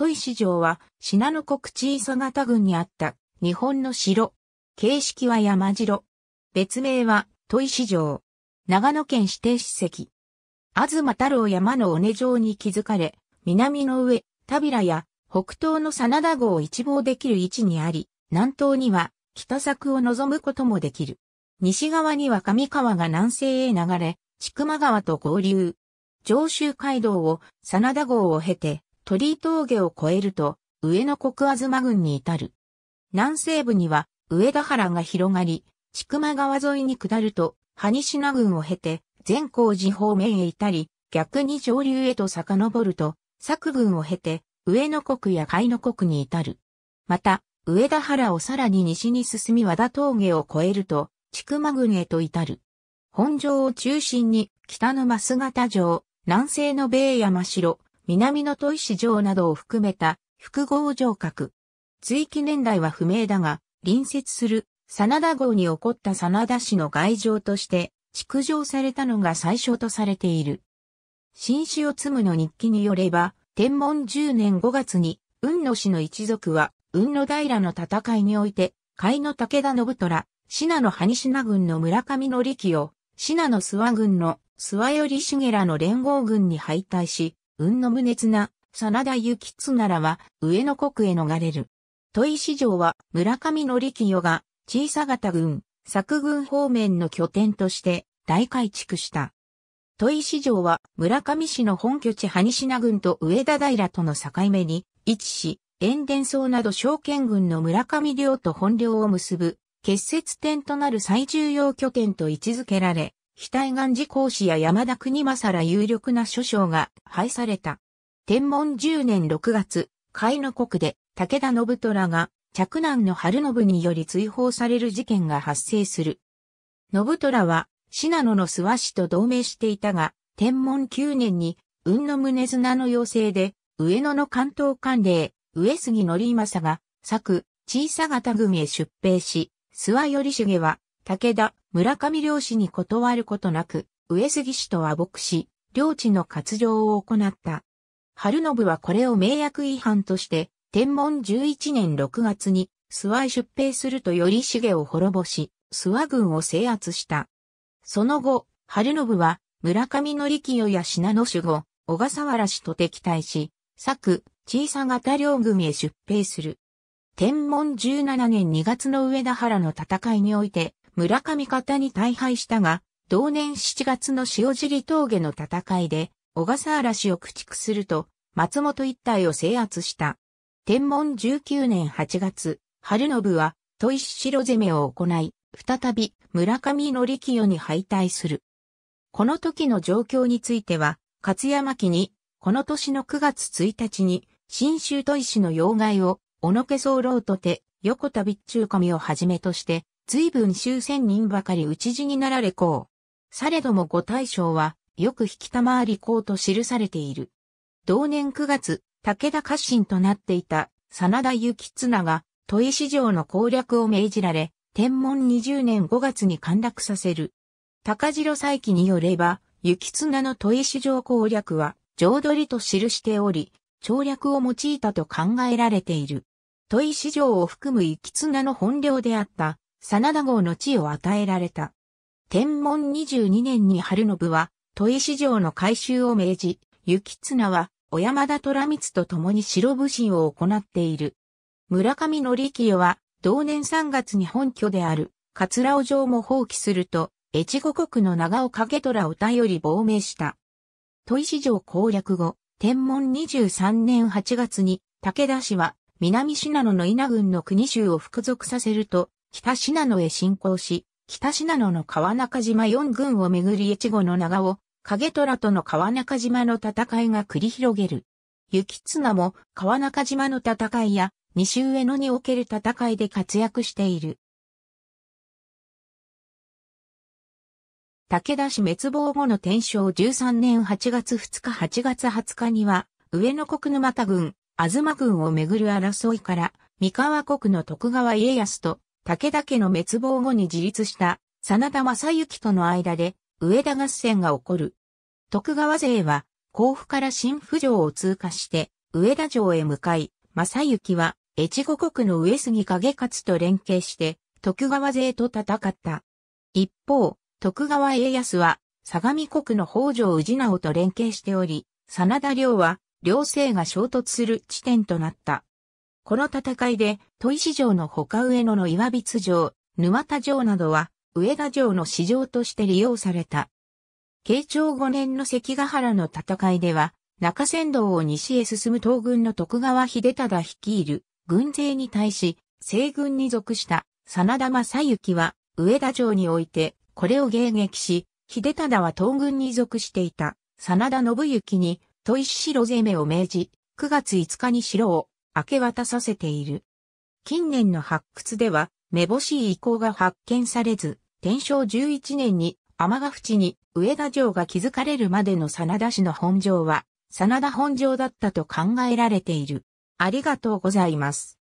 戸市城は、信濃国小さ型郡にあった、日本の城。形式は山城。別名は、戸市城。長野県指定史跡。東太郎山の尾根城に築かれ、南の上、田平や、北東の真田郷を一望できる位置にあり、南東には、北柵を望むこともできる。西側には上川が南西へ流れ、千曲川と合流。上州街道を真田郷を経て、鳥居峠を越えると、上野国東郡に至る。南西部には、上田原が広がり、千曲川沿いに下ると、羽島郡を経て、善光寺方面へ至り、逆に上流へと遡ると、作郡を経て、上野国や海野国に至る。また、上田原をさらに西に進み和田峠を越えると、千曲郡へと至る。本城を中心に、北の増形城、南西の米山城、南の砥石城などを含めた複合城郭。追記年代は不明だが、隣接する真田号に起こった真田氏の外城として築城されたのが最初とされている。新種を積むの日記によれば、天文10年5月に、雲野氏の一族は、雲野平の戦いにおいて、甲斐の武田信虎、信濃萩品軍の村上の力を、信濃諏訪軍の諏訪よりげらの連合軍に敗退し、運の無熱な、真田幸綱らは、上野国へ逃れる。都井市場は、村上則清が、小さ型軍、作軍方面の拠点として、大改築した。都井市場は、村上市の本拠地萩品郡と上田平との境目に、位置し、塩田荘など証券軍の村上領と本領を結ぶ、結節点となる最重要拠点と位置づけられ、額岸寺講師や山田国正ら有力な諸将が廃された。天文10年6月、海の国で武田信虎が嫡男の春信により追放される事件が発生する。信虎は信濃の諏訪氏と同盟していたが、天文9年に雲の宗綱の要請で、上野の関東官令、上杉則政が、作、小さ型組へ出兵し、諏訪頼重は、武田、村上漁師に断ることなく、上杉氏と和睦し、領地の割譲を行った。春信はこれを名約違反として、天文11年6月に諏訪へ出兵すると頼重を滅ぼし、諏訪軍を制圧した。その後、春信は村上力清や品野守護、小笠原氏と敵対し、作、小さ型両組へ出兵する。天文17年2月の上田原の戦いにおいて、村上方に大敗したが、同年7月の塩尻峠の戦いで、小笠原氏を駆逐すると、松本一帯を制圧した。天文19年8月、春信は、戸石城攻めを行い、再び村上力清に敗退する。この時の状況については、勝山家に、この年の9月1日に、新州戸石の要害を、おのけ候とて、横田備中神をはじめとして、随分終戦人ばかり討ち死になられこう。されどもご大将は、よく引きたまりこうと記されている。同年9月、武田家臣となっていた、真田幸綱が、都井市場の攻略を命じられ、天文20年5月に陥落させる。高城再起によれば、幸綱の都井市場攻略は、浄取りと記しており、調略を用いたと考えられている。都井市場を含む幸綱の本領であった、真田号の地を与えられた。天文22年に春信は、豊石城の改修を命じ、雪綱は、小山田虎光と共に白武神を行っている。村上則清は、同年3月に本拠である、桂尾城も放棄すると、越後国の長尾景虎を頼り亡命した。豊石城攻略後、天文23年8月に、武田氏は、南信濃の稲郡の国衆を服属させると、北信濃へ侵攻し、北信濃の川中島4軍をめぐり越後の長尾、影虎との川中島の戦いが繰り広げる。雪綱も川中島の戦いや西上野における戦いで活躍している。武田氏滅亡後の天正13年8月2日8月20日には、上野国沼田軍、東軍をめぐる争いから、三河国の徳川家康と武田家の滅亡後に自立した真田正幸との間で上田合戦が起こる。徳川勢は甲府から新府城を通過して上田城へ向かい、正幸は越後国の上杉景勝と連携して徳川勢と戦った。一方、徳川家康は相模国の北条氏直と連携しており、真田領は両性が衝突する地点となった。この戦いで、戸石城の他上野の岩筆城、沼田城などは、上田城の市場として利用された。慶長5年の関ヶ原の戦いでは、中山道を西へ進む東軍の徳川秀忠率いる軍勢に対し、西軍に属した真田正幸は上田城においてこれを迎撃し、秀忠は東軍に属していた真田信行に戸石城攻めを命じ、9月5日に城を明け渡させている。近年の発掘では、めぼしい遺構が発見されず、天正11年に天ヶ淵に上田城が築かれるまでの真田氏の本城は、真田本城だったと考えられている。ありがとうございます。